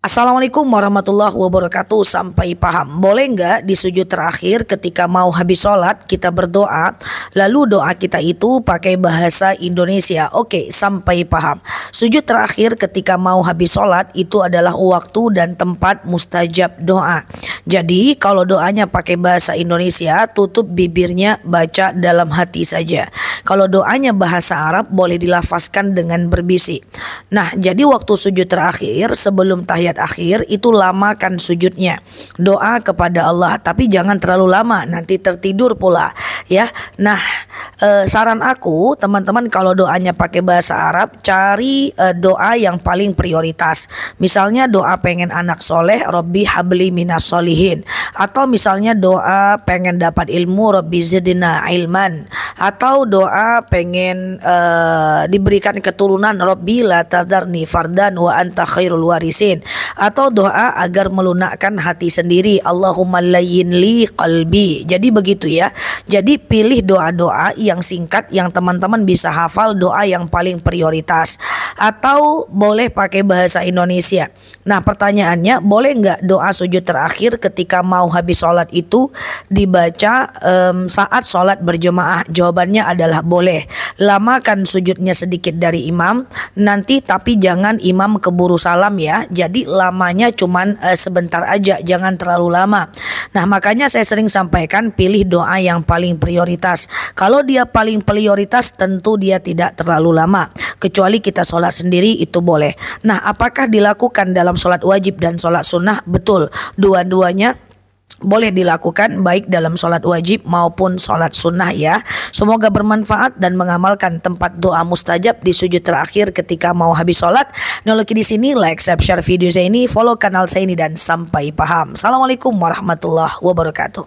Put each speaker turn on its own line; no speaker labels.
Assalamualaikum warahmatullahi wabarakatuh Sampai paham Boleh nggak di sujud terakhir ketika mau habis sholat Kita berdoa Lalu doa kita itu pakai bahasa Indonesia Oke sampai paham Sujud terakhir ketika mau habis sholat Itu adalah waktu dan tempat mustajab doa jadi kalau doanya pakai bahasa Indonesia, tutup bibirnya baca dalam hati saja. Kalau doanya bahasa Arab boleh dilafaskan dengan berbisik. Nah, jadi waktu sujud terakhir sebelum tahiyat akhir itu lamakan sujudnya. Doa kepada Allah, tapi jangan terlalu lama, nanti tertidur pula, ya. Nah, e, saran aku teman-teman kalau doanya pakai bahasa Arab, cari e, doa yang paling prioritas. Misalnya doa pengen anak soleh, Robbi habli minas soli solihin atau misalnya doa pengen dapat ilmu Rabbi zidina ilman atau doa pengen uh, diberikan keturunan Rabbi la tadarni fardan wa anta khairul warisin atau doa agar melunakkan hati sendiri Allahumma layin li qalbi jadi begitu ya jadi pilih doa-doa yang singkat yang teman-teman bisa hafal doa yang paling prioritas atau boleh pakai bahasa Indonesia nah pertanyaannya boleh nggak doa sujud terakhir ketika mau habis sholat itu dibaca um, saat sholat berjemaah jawabannya adalah boleh lama kan sujudnya sedikit dari imam nanti tapi jangan imam keburu salam ya jadi lama lamanya cuman uh, sebentar aja, jangan terlalu lama. Nah, makanya saya sering sampaikan pilih doa yang paling prioritas. Kalau dia paling prioritas tentu dia tidak terlalu lama, kecuali kita sholat sendiri itu boleh. Nah, apakah dilakukan dalam sholat wajib dan sholat sunnah? Betul, dua-duanya boleh dilakukan baik dalam sholat wajib maupun sholat sunnah ya. Semoga bermanfaat dan mengamalkan tempat doa mustajab di sujud terakhir ketika mau habis sholat. Noloki di sini like, subscribe, share video saya ini, follow kanal saya ini dan sampai paham. Assalamualaikum warahmatullahi wabarakatuh.